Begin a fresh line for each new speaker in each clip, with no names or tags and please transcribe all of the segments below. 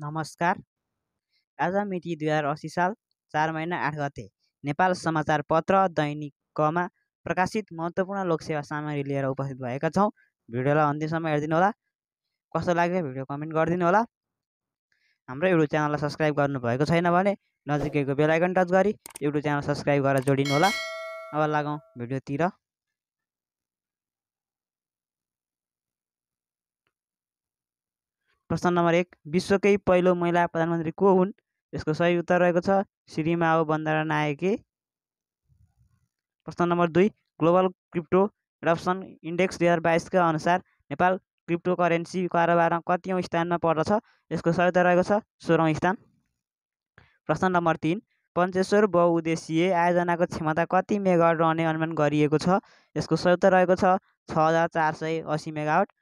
नमस्कार आज मिति दुई हजार असी साल चार महिना आठ गते नेपाल समाचार पत्र दैनिक कमा प्रकाशित महत्त्वपूर्ण लोकसेवा सामग्री लिएर उपस्थित भएका छौँ भिडियोलाई अन्तिमसम्म हेरिदिनु होला कस्तो लाग्यो भिडियो कमेन्ट गरिदिनु होला हाम्रो युट्युब च्यानललाई सब्सक्राइब गर्नुभएको छैन भने नजिकैको बेलायकन टच गरी युट्युब च्यानल सब्सक्राइब गरेर जोडिनु होला अब लागौँ भिडियोतिर प्रश्न नम्बर एक विश्वकै पहिलो महिला प्रधानमन्त्री को हुन् यसको सही उत्तर रहेको छ श्रीमाओ बन्दारा नायके प्रश्न नम्बर दुई ग्लोबल क्रिप्टो एडप्सन इन्डेक्स दुई हजार बाइसका अनुसार नेपाल क्रिप्टो करेन्सी कारोबारमा कतिौँ स्थानमा पर्दछ यसको सही उत्तर रहेको छ सोह्रौँ स्थान प्रश्न नम्बर तिन पञ्चेश्वर बहुउद्देशीय आयोजनाको क्षमता कति मेगावट रहने अनुमान गरिएको छ यसको सही उत्तर रहेको छ छ हजार चार सय असी मेगावट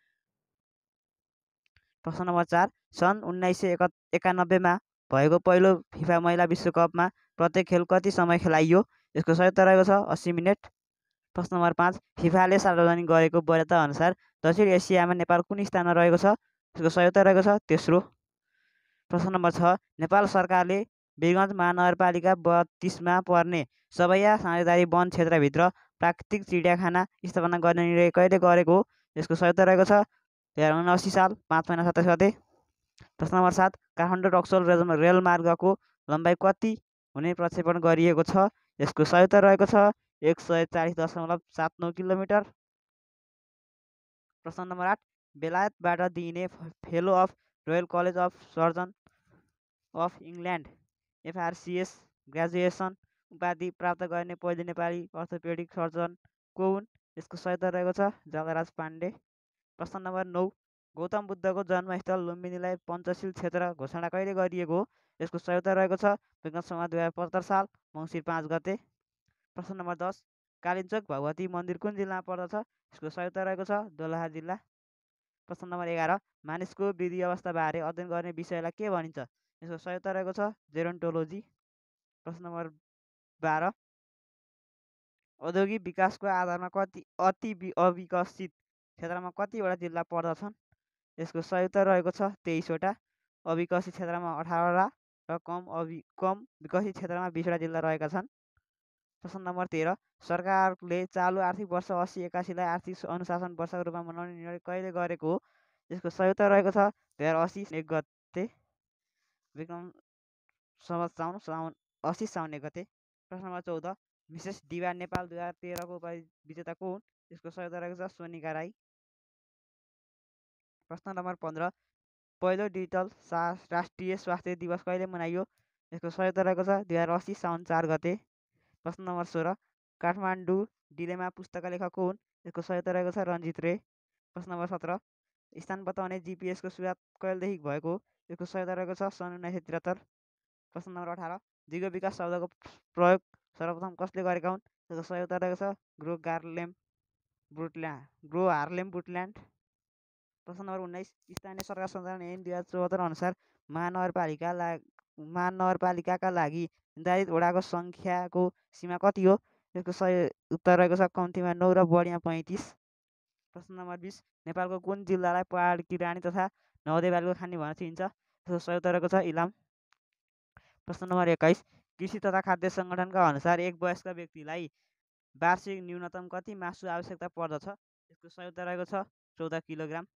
प्रश्न नम्बर चार सन् उन्नाइस सय एकानब्बेमा भएको पहिलो फिफा महिला विश्वकपमा प्रत्येक खेल कति समय खेलाइयो यसको सही रहेको छ अस्सी मिनट प्रश्न नम्बर पाँच फिफाले सार्वजनिक गरेको अनुसार दक्षिण एसियामा नेपाल कुन स्थानमा रहेको छ यसको सही रहेको छ तेस्रो प्रश्न नम्बर छ नेपाल सरकारले वीरगञ्ज महानगरपालिका बत्तिसमा पर्ने सबैया साझेदारी वन क्षेत्रभित्र प्राकृतिक चिडियाखाना स्थापना गर्ने निर्णय कहिले गरेको हो यसको सही रहेको छ दुई हजार उनासी साल पाँच महिना सत्ताइस गते प्रश्न नम्बर सात काठमाडौँ रक्सोल रेलमार्गको लम्बाइ कति हुने प्रक्षेपण गरिएको छ यसको संयुक्त रहेको छ एक सय चालिस दशमलव सात नौ किलोमिटर प्रश्न नम्बर आठ बेलायतबाट दिइने fellow of Royal College of Surgeon of England FRCS graduation उपाधि प्राप्त गर्ने पहिलो नेपाली अर्थोपेडिक सर्जन को हुन् यसको सहायता रहेको छ जगराज पाण्डे प्रश्न नम्बर नौ गौतम बुद्धको जन्मस्थल लुम्बिनीलाई पञ्चशील क्षेत्र घोषणा कहिले गरिएको हो यसको सहयोग रहेको छ विगतसम्म दुई हजार पचहत्तर साल मङ्सिर पाँच गते प्रश्न नम्बर दस कालिन्चोक भगवती मन्दिर कुन जिल्लामा पर्दछ यसको संयोजता रहेको छ दोलहा जिल्ला प्रश्न नम्बर एघार मानिसको वृद्धि अवस्थाबारे अध्ययन गर्ने विषयलाई के भनिन्छ यसको सहयोग रहेको छ जेरोन्टोलोजी प्रश्न नम्बर बाह्र औद्योगिक विकासको आधारमा कति अति अविकसित क्षेत्रमा कतिवटा जिल्ला पर्दछन् यसको उत्तर रहेको छ तेइसवटा अविकसित क्षेत्रमा अठारवटा र कम अवि कम विकसित क्षेत्रमा बिसवटा जिल्ला रहेका छन् प्रश्न नम्बर तेह्र सरकारले चालु आर्थिक वर्ष असी एकासीलाई आर्थिक अनुशासन वर्षको रूपमा मनाउने निर्णय कहिले गरेको हो यसको उत्तर रहेको छ दुई हजार असी एक गते विक्रम साउन साउन असी साउन एक गते प्रश्न नम्बर चौध मिसेस दिवा नेपाल दुई हजार तेह्रको विजेता को हुन् यसको उत्तर रहेको छ सोनिका राई प्रश्न नम्बर पन्ध्र पहिलो डिजिटल सा राष्ट्रिय स्वास्थ्य दिवस कहिले मनाइयो यसको सही रहेको छ दुई हजार असी साउन चार गते प्रश्न नम्बर सोह्र काठमाडौँ डिलेमा पुस्तक लेखक हुन् यसको सही रहेको छ रन्जित रे प्रश्न नम्बर सत्र स्थान बताउने जिपिएसको सुरुवात कहिलेदेखि भएको यसको सही रहेको छ सन् उन्नाइस सय त्रिहत्तर प्रश्न नम्बर अठार दिगो विकास शब्दको प्रयोग सर्वप्रथम कसले गरेका हुन् यसको सही रहेको छ Gro Harlem Brundtland Gro Harlem Brundtland प्रश्न नम्बर उन्नाइस स्थानीय सरकार सञ्चालन ऐन दुई हजार चौहत्तर अनुसार महानगरपालिका ला महानगरपालिकाका लागि निर्धारित वडाको सङ्ख्याको सीमा कति हो यसको सही उत्तर रहेको छ कम्तीमा नौ र बढीमा पैँतिस प्रश्न नम्बर बिस नेपालको कुन जिल्लालाई पहाड किरानी तथा नवदेवालको खाने भनेर चिनिन्छ यसको सही उत्तर रहेको छ इलाम प्रश्न नम्बर एक्काइस कृषि तथा खाद्य सङ्गठनका अनुसार एक वयस्क व्यक्तिलाई वार्षिक न्यूनतम कति मासु आवश्यकता पर्दछ यसको सही उत्तर रहेको छ चौध किलोग्राम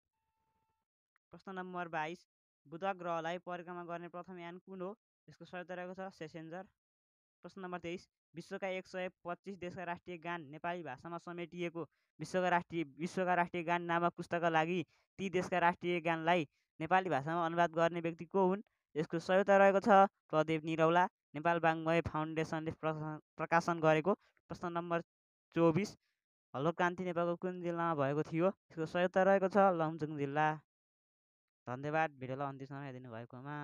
प्रश्न नम्बर बाइस बुध ग्रहलाई परिक्रमा गर्ने प्रथम यान कुन हो यसको सही रहेको छ सेसेन्जर प्रश्न नम्बर तेइस विश्वका एक सय पच्चिस देशका राष्ट्रिय गान नेपाली भाषामा समेटिएको विश्वका राष्ट्रिय विश्वका राष्ट्रिय गान नामक पुस्तकका लागि ती देशका राष्ट्रिय गानलाई नेपाली भाषामा अनुवाद गर्ने व्यक्ति को हुन् यसको सहायता रहेको छ प्रदीप निरौला नेपाल बाङ्मय फाउन्डेसनले प्रकाशन गरेको प्रश्न नम्बर चौबिस हलो क्रान्ति नेपालको कुन जिल्लामा भएको थियो यसको सहायता रहेको छ लमजुङ जिल्ला धन्यवाद भिडियोलाई अन्तिमसम्म हेरिदिनु भएकोमा